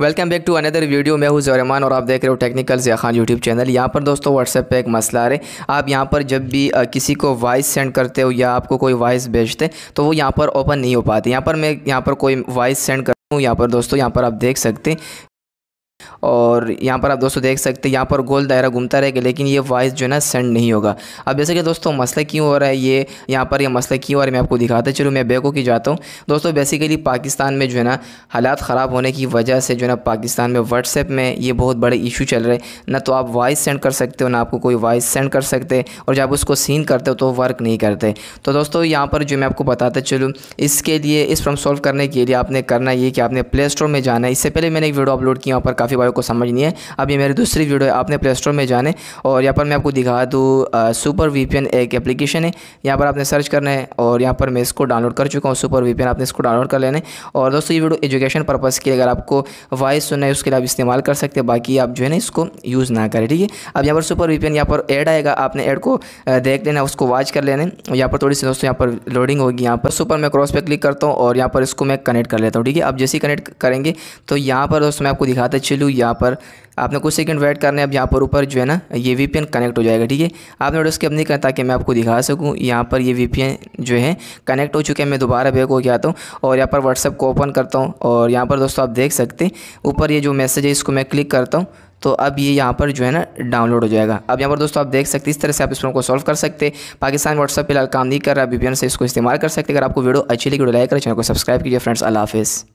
welcome back to another video मैं हूँ जरमान और आप देख रहे हो technical Jiya Khan YouTube channel यहाँ पर दोस्तों व्हाट्सएप पे एक मसला आ रहा है आप यहाँ पर जब भी किसी को वॉइस सेंड करते हो या आपको कोई वॉइस भेजते तो वो यहाँ पर ओपन नहीं हो पाते यहाँ पर मैं यहाँ पर कोई वॉइस सेंड कर हूँ यहाँ पर दोस्तों यहाँ पर आप देख सकते हैं और यहाँ पर आप दोस्तों देख सकते हैं यहाँ पर गोल दायरा घूमता रहेगा लेकिन ये वॉइस जो है ना सेंड नहीं होगा अब जैसे कि दोस्तों मसला क्यों हो रहा है ये यहाँ पर यह मसला क्यों हो रहा है मैं आपको दिखाता चलूँ मैं बेको की जाता हूँ दोस्तों बेसिकली पाकिस्तान में जो है ना हालात ख़राब होने की वजह से जो है ना पाकिस्तान में व्हाट्सएप में ये बहुत बड़े इशू चल रहे ना तो आप वॉइस सेंड कर सकते हो ना आपको कोई वॉइस सेंड कर सकते और जब उसको सीन करते हो तो वर्क नहीं करते तो दोस्तों यहाँ पर जो मैं आपको बताता चलूँ इसके लिए इस प्रॉब्लम सॉल्व करने के लिए आपने करना ये कि आपने प्ले स्टोर में जाना है इससे पहले मैंने एक वीडियो अपलोड किया पर काफ़ी बारों को समझ नहीं है अब ये मेरी दूसरी वीडियो है आपने प्ले स्टोर में जाने और यहाँ पर मैं आपको दिखा दूँ सुपर वी एक एप्लीकेशन है यहाँ पर आपने सर्च करना है और यहाँ पर मैं इसको डाउनलोड कर चुका हूँ सुपर वी आपने इसको डाउनलोड कर लेने और दोस्तों ये वीडियो एजुकेशन पर्पज़ के लिए अगर आपको वॉइस सुनना है उसके लिए आप इस्तेमाल कर सकते हैं बाकी आप जो है ना इसको यूज़ ना करें ठीक है अब यहाँ पर सुपर वी यहाँ पर एड आएगा आपने एड को देख लेना उसको वॉच कर लेने यहाँ पर थोड़ी सी दोस्तों यहाँ पर लोडिंग होगी यहाँ पर सुपर मैं क्रॉस पे क्लिक करता हूँ और यहाँ पर इसको मैं कनेक्ट कर लेता हूँ ठीक है अब जैसे ही कनेक्ट करेंगे तो यहाँ पर दोस्तों मैं आपको दिखाता चलूँ यहाँ पर आपने कुछ सेकंड वेट करने अब यहाँ पर ऊपर जो है ना ये वी कनेक्ट हो जाएगा ठीक है आपने नोटिस के अब नहीं कहा ताकि मैं आपको दिखा सकूँ यहाँ पर ये वी जो है कनेक्ट हो चुके हैं मैं दोबारा बैक हो गया हूँ और यहाँ पर व्हाट्सअप को ओपन करता हूँ और यहाँ पर दोस्तों आप देख सकते हैं ऊपर ये जो मैसेज है इसको मैं क्लिक करता हूँ तो अब ये यहाँ पर जो है ना डाउनलोड हो जाएगा अब यहाँ पर दोस्तों आप देख सकते हैं इस तरह से आप इस प्रॉब्लम को सॉल्व कर सकते हैं पाकिस्तान व्हाट्सअप फिलहाल काम नहीं कर रहा वीपीएन से इसको इस्तेमाल कर सकते हैं अगर आपको वीडियो अच्छी लगी वीडियो लाइक करें चैनल को सब्सक्राइब कीजिए फ्रेंड्स अल्लाह हाफिज़